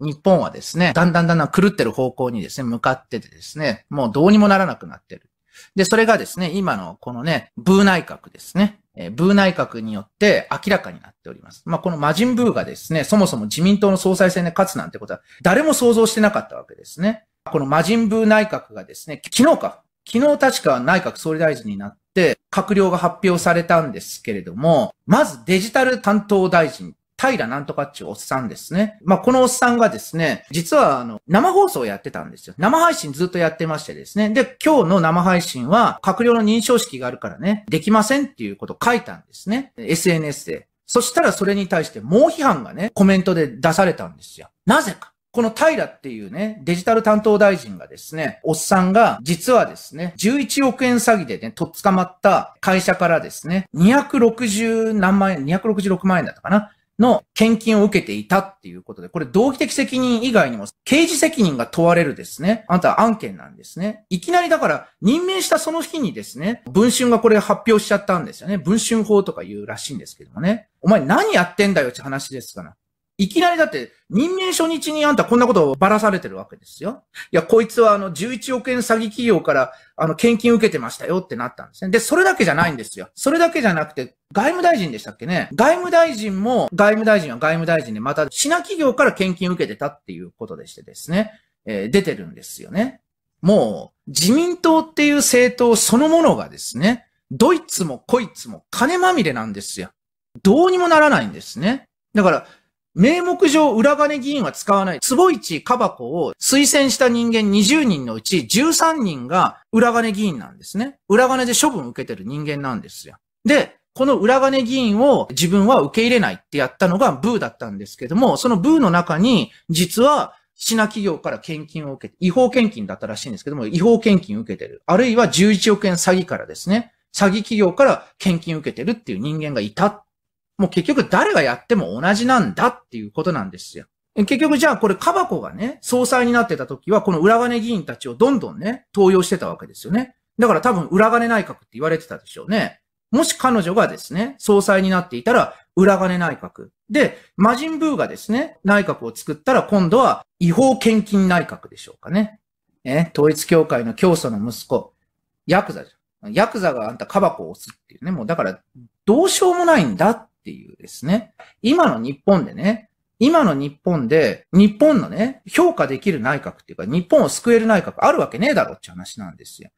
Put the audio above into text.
日本はですね、だんだんだんだん狂ってる方向にですね、向かっててですね、もうどうにもならなくなってる。で、それがですね、今のこのね、ブー内閣ですね。えー、ブー内閣によって明らかになっております。まあ、この魔人ブーがですね、そもそも自民党の総裁選で勝つなんてことは誰も想像してなかったわけですね。この魔人ブー内閣がですね、昨日か、昨日確か内閣総理大臣になって、閣僚が発表されたんですけれども、まずデジタル担当大臣平なんとかっちゅうおっさんですね。まあ、このおっさんがですね、実はあの、生放送やってたんですよ。生配信ずっとやってましてですね。で、今日の生配信は、閣僚の認証式があるからね、できませんっていうことを書いたんですね。SNS で。そしたらそれに対して猛批判がね、コメントで出されたんですよ。なぜか。この平っていうね、デジタル担当大臣がですね、おっさんが、実はですね、11億円詐欺でね、とっ捕まった会社からですね、260何万円、266万円だったかな、の献金を受けていたっていうことで、これ動機的責任以外にも刑事責任が問われるですね。あなた案件なんですね。いきなりだから任命したその日にですね、文春がこれ発表しちゃったんですよね。文春法とか言うらしいんですけどもね。お前何やってんだよって話ですから。いきなりだって、任命初日にあんたこんなことをばらされてるわけですよ。いや、こいつはあの、11億円詐欺企業から、あの、献金受けてましたよってなったんですね。で、それだけじゃないんですよ。それだけじゃなくて、外務大臣でしたっけね。外務大臣も、外務大臣は外務大臣で、また、品企業から献金受けてたっていうことでしてですね。えー、出てるんですよね。もう、自民党っていう政党そのものがですね、ドイツもこいつも金まみれなんですよ。どうにもならないんですね。だから、名目上裏金議員は使わない。坪市かばこを推薦した人間20人のうち13人が裏金議員なんですね。裏金で処分を受けてる人間なんですよ。で、この裏金議員を自分は受け入れないってやったのがブーだったんですけども、そのブーの中に実は品企業から献金を受けて、違法献金だったらしいんですけども、違法献金受けてる。あるいは11億円詐欺からですね、詐欺企業から献金受けてるっていう人間がいたもう結局誰がやっても同じなんだっていうことなんですよ。結局じゃあこれカバコがね、総裁になってた時はこの裏金議員たちをどんどんね、登用してたわけですよね。だから多分裏金内閣って言われてたでしょうね。もし彼女がですね、総裁になっていたら裏金内閣。で、魔人ブーがですね、内閣を作ったら今度は違法献金内閣でしょうかね。え、統一協会の教祖の息子、ヤクザじゃん。ヤクザがあんたカバコを押すっていうね、もうだからどうしようもないんだっっていうですね。今の日本でね、今の日本で、日本のね、評価できる内閣っていうか、日本を救える内閣あるわけねえだろって話なんですよ。